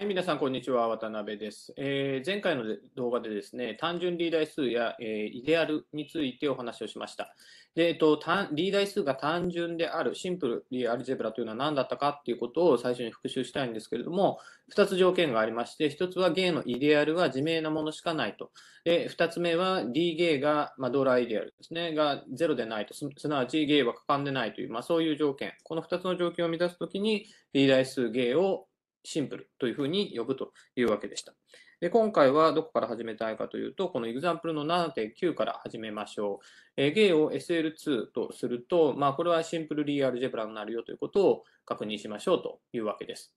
はい、皆さん、こんにちは。渡辺です。えー、前回の動画でですね、単純リーダー数や、えー、イデアルについてお話をしました。で、えっと、リーダー数が単純である、シンプルアルジェブラというのは何だったかっていうことを最初に復習したいんですけれども、2つ条件がありまして、1つは芸のイデアルは自明なものしかないと。で、2つ目は D 芸が、まあ、ドライデアルですね、が0でないと、すなわち芸はかかんでないという、まあ、そういう条件。この2つの条件を満たすときに、リーダー数芸をシンプルというふうに呼ぶというわけでした。で今回はどこから始めたいかというと、この example の7.9から始めましょう。えイを SL2 とすると、まあ、これはシンプルリーアルジェブラになるよということを確認しましょうというわけです。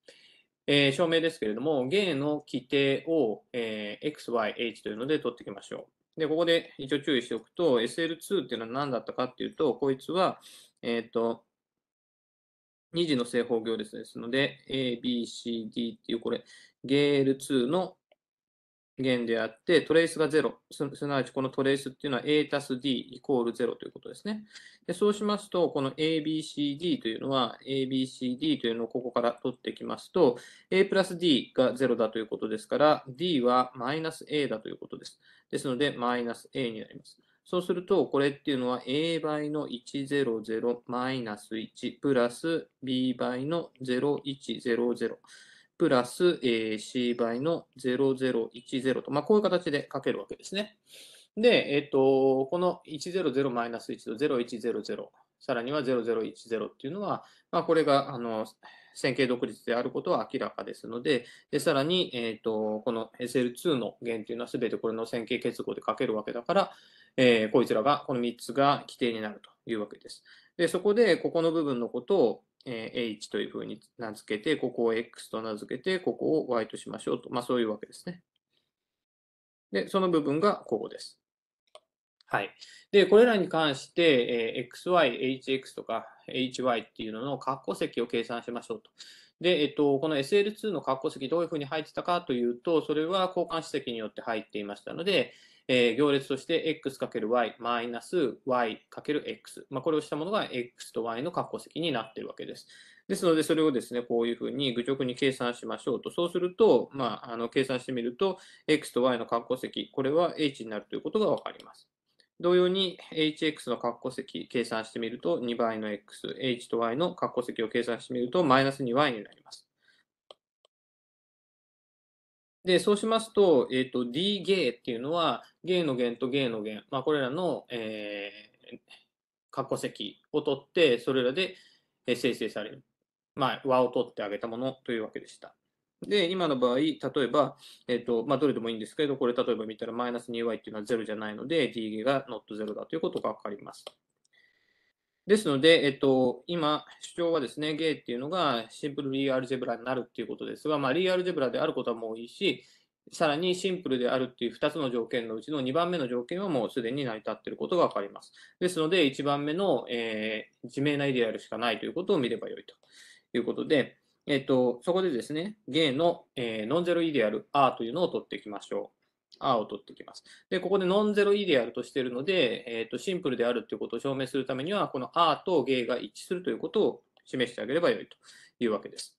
えー、証明ですけれども、ゲイの規定を、えー、XYH というので取っていきましょう。で、ここで一応注意しておくと、SL2 っていうのは何だったかっていうと、こいつは、えっ、ー、と、2次の正方形列ですので、A、B、C、D っていうこれ、ゲール2の弦であって、トレースが0す、すなわちこのトレースっていうのは A たす D イコール0ということですね。でそうしますと、この ABCD というのは、ABCD というのをここから取ってきますと、A プラス D が0だということですから、D はマイナス A だということです。ですので、マイナス A になります。そうすると、これっていうのは a 倍の100マイナス1プラス b 倍の0100プラス c 倍の0010と、まあ、こういう形で書けるわけですね。で、えっと、この100マイナス1と0100、さらには0010っていうのは、まあ、これがあの線形独立であることは明らかですので、でさらに、えっとこの SL2 の弦っていうのは全てこれの線形結合で書けるわけだから、えー、こいつらが、この3つが規定になるというわけです。で、そこで、ここの部分のことを、えー、h というふうに名付けて、ここを x と名付けて、ここを y としましょうと。まあ、そういうわけですね。で、その部分がここです。はい。で、これらに関して、えー、xy、hx とか hy っていうのの括弧積を計算しましょうと。で、えっと、この SL2 の括弧積どういうふうに入ってたかというと、それは交換子積によって入っていましたので、えー、行列として x×y y×x、まあ、これをしたものが x と y の括弧積になっているわけです。ですので、それをですね、こういうふうに愚直に計算しましょうと。そうすると、まあ、あの計算してみると、x と y の括弧積、これは h になるということがわかります。同様に hx の括弧積計算してみると2倍の x、h と y の括弧積を計算してみるとマイナス 2y になります。で、そうしますと、えっ、ー、と、D ゲーっていうのは、ゲーの弦とゲーの弦、まあ、これらの、えー、過去積を取って、それらで生成される。まあ、和を取ってあげたものというわけでした。で、今の場合、例えば、えっ、ー、と、まあ、どれでもいいんですけど、これ例えば見たらマイナス 2y っていうのは0じゃないので、D ゲーが not0 だということがわかります。ですので、えっと、今、主張はですね、ゲイっていうのがシンプルリーアルジェブラになるっていうことですが、まあ、リーアルジェブラであることはもういいし、さらにシンプルであるっていう2つの条件のうちの2番目の条件はもうすでに成り立っていることが分かります。ですので、1番目の、えー、自明なイデアルしかないということを見ればよいということで、えっと、そこでですね、ゲイの、えー、ノンゼロイデアル R というのを取っていきましょう。R を取ってきます。で、ここでノンゼロイデアルとしているので、えーと、シンプルであるということを証明するためには、この R とゲイが一致するということを示してあげればよいというわけです。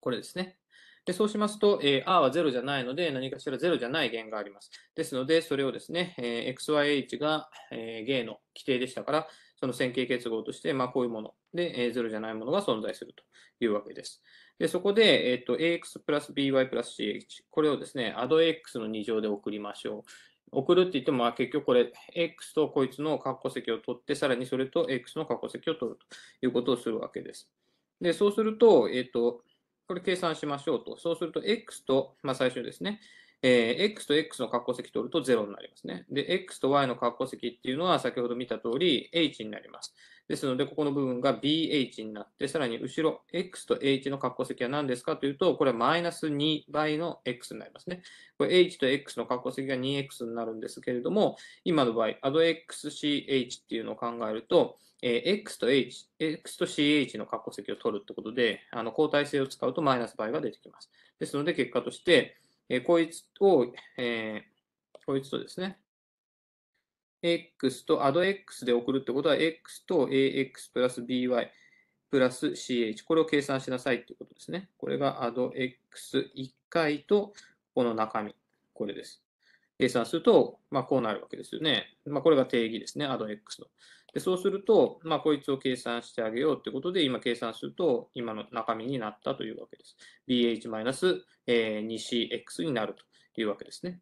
これですね。で、そうしますと、えー、R は0じゃないので、何かしら0じゃない弦があります。ですので、それをですね、えー、XYH が、えー、ゲの規定でしたから、その線形結合として、まあ、こういうもので、え0じゃないものが存在するというわけです。で、そこで、えっ、と、ax プラス by プラス ch。これをですね、アド x の2乗で送りましょう。送るって言っても、まあ、結局これ、x とこいつの括弧席を取って、さらにそれと x の括弧席を取るということをするわけです。で、そうすると、えっ、と、これ計算しましょうと。そうすると、x と、まあ、最初ですね、えー、x と x の括弧積取ると0になりますね。で、x と y の括弧積っていうのは先ほど見た通り h になります。ですので、ここの部分が bh になって、さらに後ろ x と h の括弧積は何ですかというと、これはマイナス2倍の x になりますね。これ h と x の括弧積が 2x になるんですけれども、今の場合、addxch っていうのを考えると、えー、x と h、x と ch の括弧積を取るってことで、あの交代性を使うとマイナス倍が出てきます。ですので、結果として、えー、こいつを、えー、こいつとですね、x と addx で送るってことは、x と ax プラス by プラス ch。これを計算しなさいってことですね。これが addx1 回と、この中身。これです。計算すると、まあ、こうなるわけですよね。まあ、これが定義ですね、アド X の。でそうすると、まあ、こいつを計算してあげようということで、今計算すると、今の中身になったというわけです。bh-2cx になるというわけですね。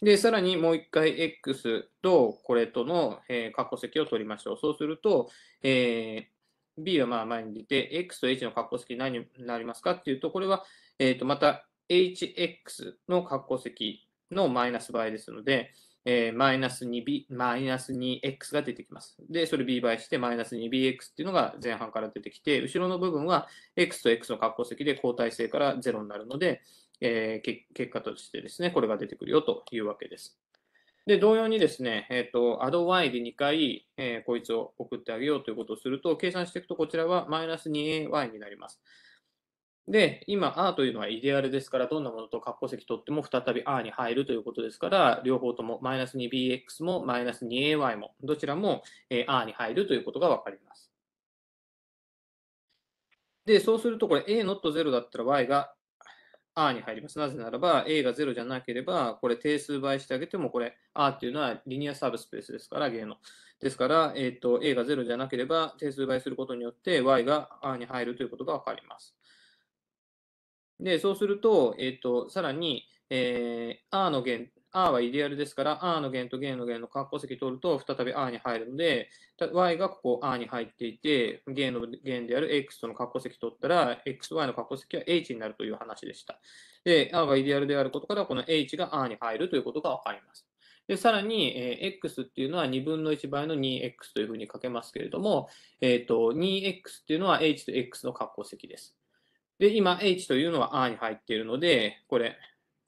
で、さらにもう一回 x とこれとの、えー、括弧積を取りましょう。そうすると、えー、b はまあ前に出て、x と h の括弧積何になりますかっていうと、これは、えー、とまた hx の括弧積のマイナス倍ですので、えマイナス2マイナス x が出てきます。で、それ b 倍して、マイナス 2bx っていうのが前半から出てきて、後ろの部分は x と x の括弧積で交代性から0になるので、えー、結果としてですね、これが出てくるよというわけです。で、同様にですね、えっ、ー、と、アド y で2回、えー、こいつを送ってあげようということをすると、計算していくと、こちらはマイナス 2ay になります。で、今、アーというのはイデアルですから、どんなものと括弧席取っても再び R に入るということですから、両方ともマイナス 2bx もマイナス 2ay も、どちらも R に入るということがわかります。で、そうすると、これ a.0 ノットだったら y が R に入ります。なぜならば、A が0じゃなければ、これ定数倍してあげても、これ R っていうのはリニアサーブスペースですから、芸の。ですから、えーと、A が0じゃなければ定数倍することによって Y が R に入るということがわかります。で、そうすると、えっ、ー、と、さらに、えー、R の弦、R はイデアルですから、R の弦と弦の弦の括弧積取ると、再び R に入るので、Y がここ R に入っていて、弦の弦である X との括弧積取ったら、XY の括弧席は H になるという話でした。で、R がイデアルであることから、この H が R に入るということがわかります。で、さらに、えー、x っていうのは2分の1倍の 2x というふうに書けますけれども、えっ、ー、と、2x っていうのは h と x の括弧席です。で、今、H というのは R に入っているので、これ、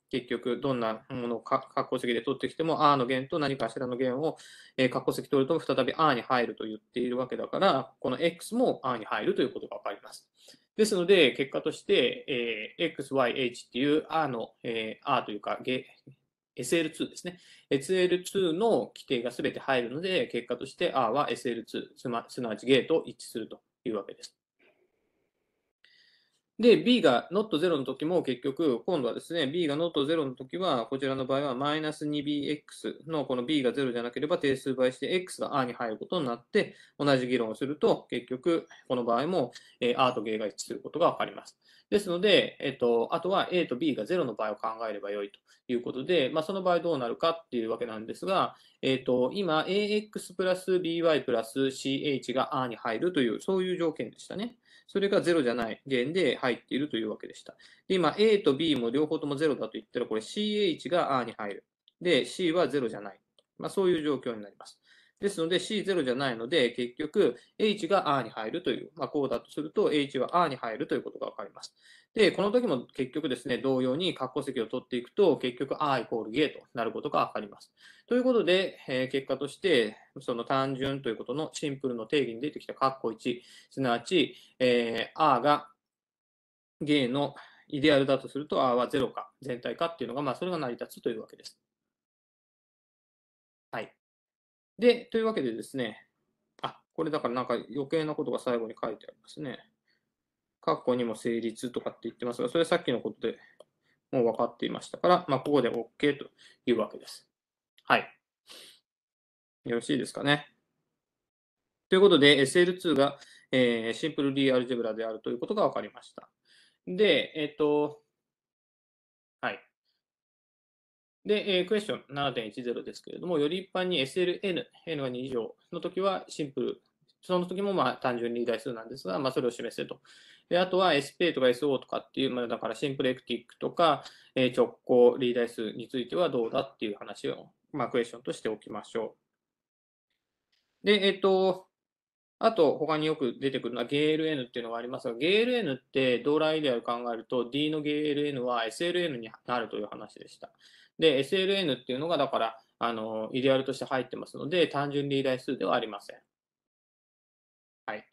結局、どんなものを括弧席で取ってきても、R の弦と何かしらの弦を括弧席取ると、再び R に入ると言っているわけだから、この X も R に入るということがわかります。ですので、結果として、え XYH っていう R の、え R というか、SL2 ですね。SL2 の規定がすべて入るので、結果として R は SL2、すなわちゲート一致するというわけです。で、B が not0 の時も結局、今度はですね、B が not0 の時は、こちらの場合は、マイナス 2bx のこの B が0じゃなければ定数倍して x が R に入ることになって、同じ議論をすると、結局、この場合も、え R と G が一致することがわかります。ですので、えっと、あとは A と B が0の場合を考えればよいということで、まあ、その場合どうなるかっていうわけなんですが、えっと、今、ax プラス by プラス ch が R に入るという、そういう条件でしたね。それが0じゃない弦で入っているというわけでした。で、今 A と B も両方とも0だと言ったら、これ CH が R に入る。で、C は0じゃない。まあ、そういう状況になります。ですので C0 じゃないので、結局 H が R に入るという、まあ、こうだとすると H は R に入るということがわかります。で、この時も結局ですね、同様に括弧席を取っていくと、結局 R イコールゲーとなることがわかります。ということで、えー、結果として、その単純ということのシンプルの定義に出てきた括弧1、すなわち、えー、R がゲーのイデアルだとすると、R は0か、全体かっていうのが、まあ、それが成り立つというわけです。はい。で、というわけでですね、あ、これだからなんか余計なことが最後に書いてありますね。過去にも成立とかって言ってますが、それはさっきのことでもう分かっていましたから、まあ、ここで OK というわけです。はい。よろしいですかね。ということで、SL2 が、えー、シンプルリーアルジェブラであるということが分かりました。で、えっ、ー、と、はい。で、えー、クエスチョン7.10ですけれども、より一般に SLN、N が2以上の時はシンプル、その時もまあ単純に代数なんですが、まあ、それを示せとで、あとは SPA とか SO とかっていう、まあ、だからシンプルエクティックとか、えー、直行リーダー数についてはどうだっていう話を、まあ、クエスチョンとしておきましょう。で、えっ、ー、と、あと、他によく出てくるのは GLN っていうのがありますが、GLN ってドーライデアを考えると D の GLN は SLN になるという話でした。で、SLN っていうのがだから、あの、イデアルとして入ってますので、単純リーダー数ではありません。はい。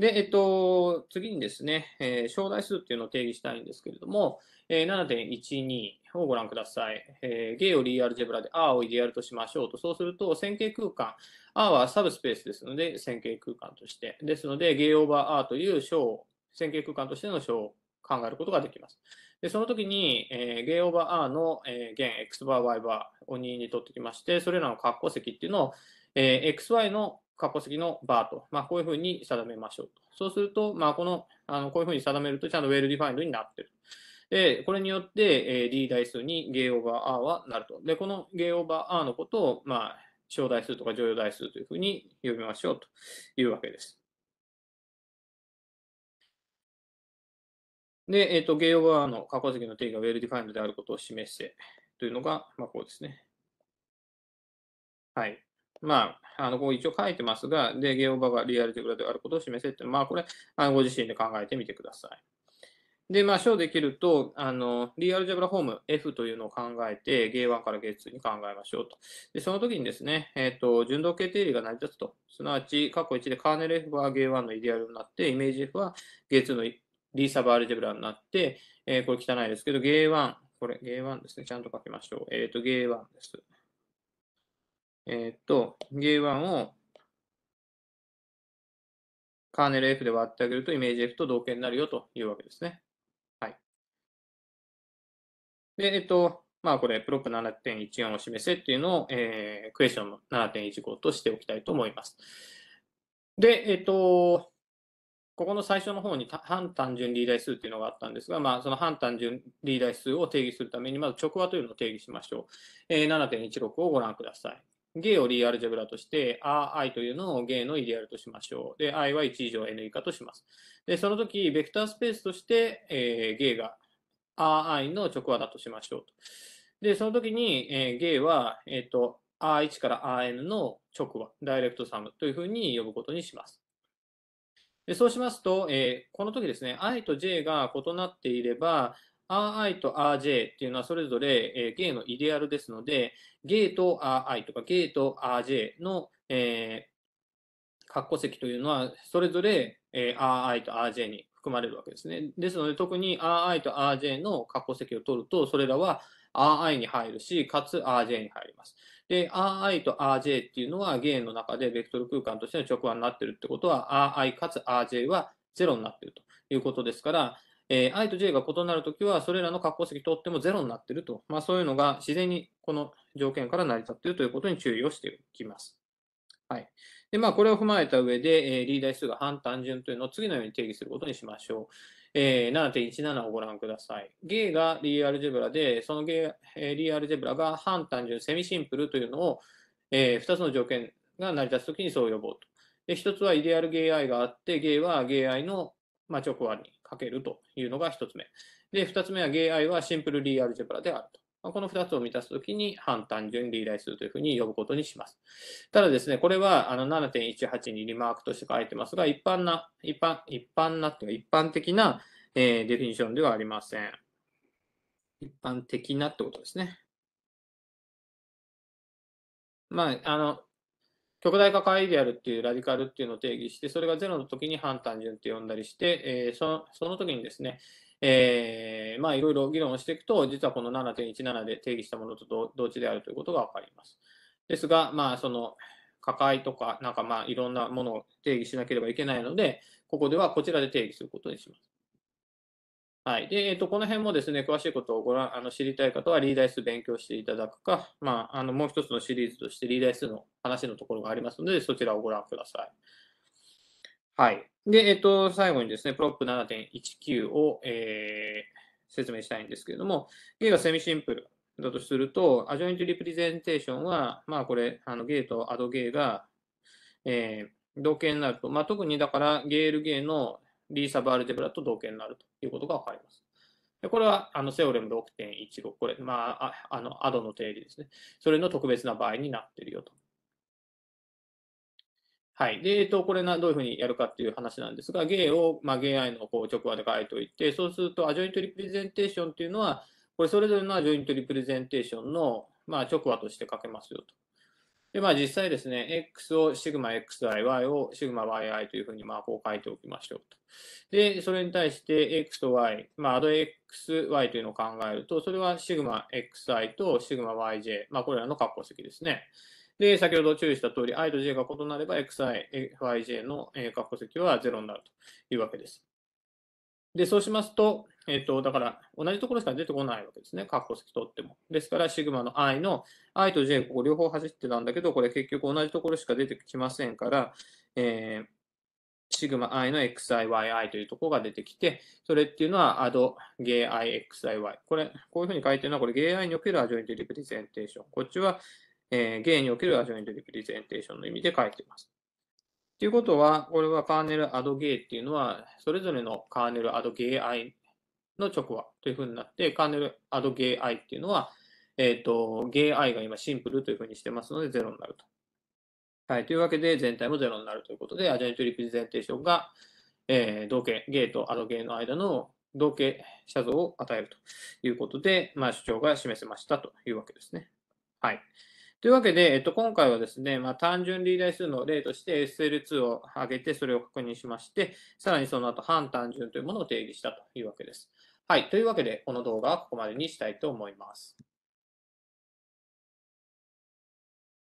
で、えっと、次にですね、えー、将来数っていうのを定義したいんですけれども、えー、7.12をご覧ください。えー、ゲイをリーアルジェブラで R をイディアルとしましょうと。そうすると、線形空間、R はサブスペースですので、線形空間として。ですので、ゲイオーバー R という小を、線形空間としての小を考えることができます。で、その時に、えー、ゲイオーバー R の、えー、弦 X バー Y バーを2にとってきまして、それらの括弧積っていうのを、えー、XY の過去式のバーと、まあ、こういうふうに定めましょうと。そうすると、まあ、この、あのこういうふうに定めると、ちゃんとウェルディファイ e ドになってる。で、これによって、えー、D 代数にゲイオーバー R はなると。で、このゲイオーバー R のことを、まあ、小代数とか乗用代数というふうに呼びましょうというわけです。で、えっ、ー、と、ゲイオーバー R の過去式の定義がウェルディファイ e ドであることを示せというのが、まあ、こうですね。はい。まあ、あのこう一応書いてますが、で、ゲオバがリアルティブラであることを示せって、まあ、これ、あのご自身で考えてみてください。で、まあ、章できると、あの、リアルジェブラフォーム F というのを考えて、ゲイ1からゲイ2に考えましょうと。で、その時にですね、えっ、ー、と、順動形定理が成り立つと。すなわち、過去1でカーネル F はゲイ1のイデアルになって、イメージ F はゲイ2のリーサブアルジェブラになって、えー、これ汚いですけど、ゲイ1これゲイ1ですね、ちゃんと書きましょう。えっ、ー、と、ゲイ1です。えー、っと、J1 をカーネル F で割ってあげるとイメージ F と同型になるよというわけですね。はい。で、えっと、まあこれ、プロップ7.14を示せっていうのを、えー、クエスチョンの7.15としておきたいと思います。で、えっと、ここの最初の方に反単純リーダイ数っていうのがあったんですが、まあ、その反単純リーダイ数を定義するために、まず直和というのを定義しましょう。えー、7.16をご覧ください。ゲイをリーアルジェブラとして、RI というのをゲイのイデアルとしましょう。で、I は1以上 N 以下とします。で、その時、ベクタースペースとして、えー、ゲイが RI の直話だとしましょうと。で、その時に、えー、ゲイは、えっ、ー、と、R1 から Rn の直話、ダイレクトサムというふうに呼ぶことにします。でそうしますと、えー、この時ですね、i と j が異なっていれば、RI と RJ っていうのはそれぞれ、えー、ゲイのイデアルですので、ゲイと RI とかゲイと RJ の、えー、括弧積というのは、それぞれ、えー、RI と RJ に含まれるわけですね。ですので、特に RI と RJ の括弧積を取ると、それらは RI に入るし、かつ RJ に入ります。で、RI と RJ っていうのは、ゲイの中でベクトル空間としての直話になってるってことは、RI かつ RJ は0になってるということですから、えー、i と j が異なるときは、それらの括弧席とってもゼロになっていると、まあ、そういうのが自然にこの条件から成り立っているということに注意をしておきます。はい。で、まあ、これを踏まえた上で、えー、リーー数が半単純というのを次のように定義することにしましょう。えー、7.17をご覧ください。ゲーがリーアルジェブラで、そのゲー、えー、リーアルジェブラが半単純、セミシンプルというのを、えー、2つの条件が成り立つときにそう呼ぼうと。で、1つはイデアルゲー i があって、ゲーはゲー i の、まあ、直割に。かけるというのが1つ目。で、2つ目は、ゲイ i はシンプルリーアルジェブラであると。まこの2つを満たすときに、反単純リーす数というふうに呼ぶことにします。ただですね、これはあの7.18にリマークとして書いてますが、一般な、一般、一般なていうか、一般的な、えー、デフィニションではありません。一般的なってことですね。まあ、あの、極大化アイデアルっていうラディカルっていうのを定義して、それがゼロの時に反単純って呼んだりして、えー、そその時にですね、えまあいろいろ議論をしていくと、実はこの7.17で定義したものと同値であるということが分かります。ですが、まあその、加解とか、なんかまあいろんなものを定義しなければいけないので、ここではこちらで定義することにします。はい。で、えっと、この辺もですね、詳しいことをご覧、あの、知りたい方は、リーダイス勉強していただくか、まあ、あの、もう一つのシリーズとして、リーダイスの話のところがありますので、そちらをご覧ください。はい。で、えっと、最後にですね、プロップ7.19を、えー、説明したいんですけれども、ゲイがセミシンプルだとすると、アジョイントリプレゼンテーションは、まあ、これ、あの、ゲイとアドゲイが、えー、同型になると、まあ、特にだから、ゲールゲイのリーサブアルジェブラと同型になるということがわかります。でこれはあのセオレム6 1 5これ、まあ、あのアドの定理ですね。それの特別な場合になっているよと。はい。で、えっと、これな、どういうふうにやるかっていう話なんですが、ゲイを、まあ、ア愛のこう直話で書いておいて、そうすると、アジョイントリプレゼンテーションっていうのは、これそれぞれのアジョイントリプレゼンテーションの、まあ、直話として書けますよと。で、まあ実際ですね、X をシグマ XIY をシグマ YI というふうにまあこう書いておきましょうと。で、それに対して X と Y、まあアド XY というのを考えると、それはシグマ XI とシグマ YJ、まあこれらの括弧積ですね。で、先ほど注意した通り、I と J が異なれば XI、YJ の括弧積は0になるというわけです。で、そうしますと、えっと、だから、同じところしか出てこないわけですね。ッコ席取っても。ですから、シグマの i の、i と j、ここ両方走ってたんだけど、これ結局同じところしか出てきませんから、えー、シグマ i の xi、yi というところが出てきて、それっていうのは、アド、ゲイ i、xi、y。これ、こういうふうに書いてるのは、これ、ゲイ i におけるアジョイントリプレゼンテーション。こっちは、えー、ゲイにおけるアジョイントリプレゼンテーションの意味で書いています。ということは、これはカーネルアドゲーっていうのは、それぞれのカーネルアドゲー i の直話というふうになって、カーネルアドゲー i っていうのは、えっ、ー、と、ゲー i が今シンプルというふうにしてますので、0になると。はい。というわけで、全体も0になるということで、アジャイトリプレゼンテーションが、えー、同型、ゲーとアドゲーの間の同型写像を与えるということで、まあ、主張が示せましたというわけですね。はい。というわけで、えっと、今回はですね、まあ、単純リーダー数の例として SL2 を挙げて、それを確認しまして、さらにその後、反単純というものを定義したというわけです。はい。というわけで、この動画はここまでにしたいと思います。